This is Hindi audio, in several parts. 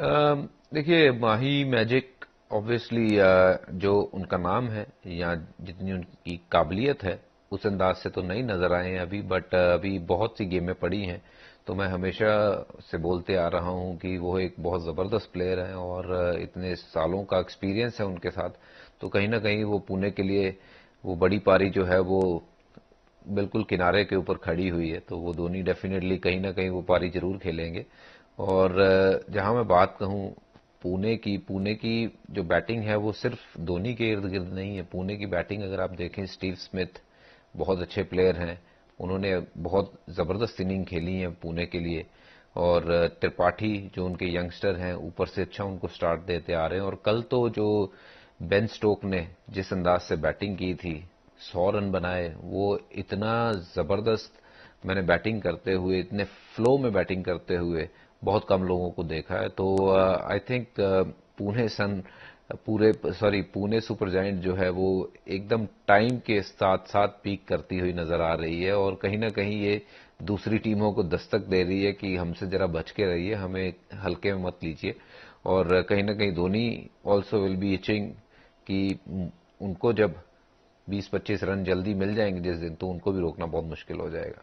देखिए माही मैजिक ऑब्वियसली जो उनका नाम है या जितनी उनकी काबिलियत है उस अंदाज से तो नहीं नजर आए हैं अभी बट अभी बहुत सी गेमें पड़ी हैं तो मैं हमेशा से बोलते आ रहा हूं कि वो एक बहुत ज़बरदस्त प्लेयर हैं और इतने सालों का एक्सपीरियंस है उनके साथ तो कहीं ना कहीं वो पुणे के लिए वो बड़ी पारी जो है वो बिल्कुल किनारे के ऊपर खड़ी हुई है तो वो धोनी डेफिनेटली कहीं ना कहीं वो पारी जरूर खेलेंगे और जहां मैं बात कहूं पुणे की पुणे की जो बैटिंग है वो सिर्फ धोनी के इर्द गिर्द नहीं है पुणे की बैटिंग अगर आप देखें स्टीव स्मिथ बहुत अच्छे प्लेयर हैं उन्होंने बहुत ज़बरदस्त इनिंग खेली है पुणे के लिए और त्रिपाठी जो उनके यंगस्टर हैं ऊपर से अच्छा उनको स्टार्ट देते आ रहे हैं और कल तो जो बेन स्टोक ने जिस अंदाज से बैटिंग की थी सौ रन बनाए वो इतना ज़बरदस्त मैंने बैटिंग करते हुए इतने फ्लो में बैटिंग करते हुए बहुत कम लोगों को देखा है तो I uh, think uh, Pune सन पूरे सॉरी पुणे सुपर जाइंट जो है वो एकदम टाइम के साथ साथ पीक करती हुई नजर आ रही है और कहीं ना कहीं ये दूसरी टीमों को दस्तक दे रही है कि हमसे जरा बच के रहिए हमें हल्के में मत लीजिए और कहीं ना कहीं Dhoni also will be itching कि उनको जब 20-25 रन जल्दी मिल जाएंगे जिस दिन तो उनको भी रोकना बहुत मुश्किल हो जाएगा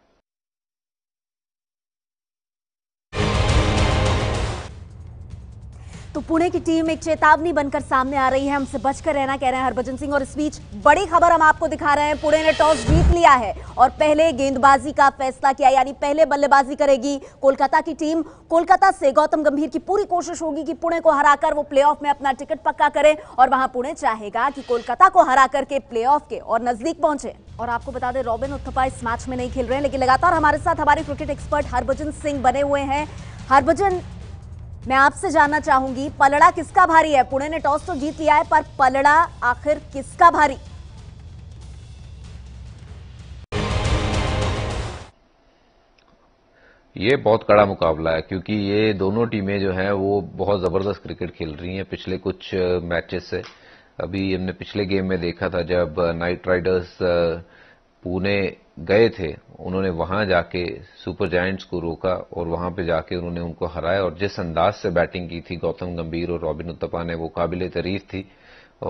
तो पुणे की टीम एक चेतावनी बनकर सामने आ रही है हमसे बचकर रहना कह रहे हैं हरभजन सिंह और इस बीच बड़ी खबर हम आपको दिखा रहे हैं पुणे ने टॉस जीत लिया है और पहले गेंदबाजी का फैसला किया यानी पहले बल्लेबाजी करेगी कोलकाता की टीम कोलकाता से गौतम गंभीर की पूरी कोशिश होगी कि पुणे को हराकर वो प्ले में अपना टिकट पक्का करे और वहां पुणे चाहेगा कि कोलकाता को हरा करके प्ले के और नजदीक पहुंचे और आपको बता दें रॉबिन उत्थपा इस मैच में नहीं खेल रहे हैं लेकिन लगातार हमारे साथ हमारे क्रिकेट एक्सपर्ट हरभजन सिंह बने हुए हैं हरभजन मैं आपसे जानना चाहूंगी पलड़ा किसका भारी है पुणे ने टॉस तो जीत लिया है पर पलड़ा आखिर किसका भारी ये बहुत कड़ा मुकाबला है क्योंकि ये दोनों टीमें जो हैं वो बहुत ज़बरदस्त क्रिकेट खेल रही हैं पिछले कुछ मैचेस से अभी हमने पिछले गेम में देखा था जब नाइट राइडर्स पुणे गए थे उन्होंने वहां जाके सुपर जायंट्स को रोका और वहां पे जाके उन्होंने उनको हराया और जिस अंदाज से बैटिंग की थी गौतम गंभीर और रॉबिन उत्तपा ने वो काबिल तारीफ थी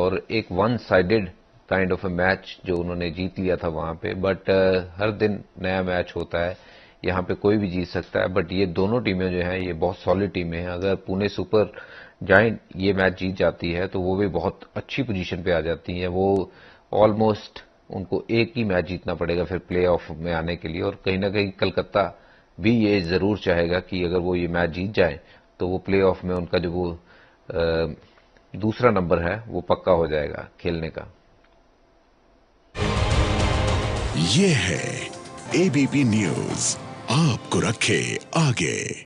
और एक one sided kind of a match जो उन्होंने जीत लिया था वहां पे बट uh, हर दिन नया मैच होता है यहाँ पे कोई भी जीत सकता है बट ये दोनों टीमें जो हैं ये बहुत सॉलिड टीमें हैं अगर पुणे सुपर जाइंट ये मैच जीत जाती है तो वो भी बहुत अच्छी पोजीशन पे आ जाती है वो ऑलमोस्ट उनको एक ही मैच जीतना पड़ेगा फिर प्ले ऑफ में आने के लिए और कहीं ना कहीं कलकत्ता भी ये ज़रूर चाहेगा कि अगर वो ये मैच जीत जाए तो वो प्ले ऑफ में उनका जो वो दूसरा नंबर है वो पक्का हो जाएगा खेलने का ये है एबीपी न्यूज आपको रखे आगे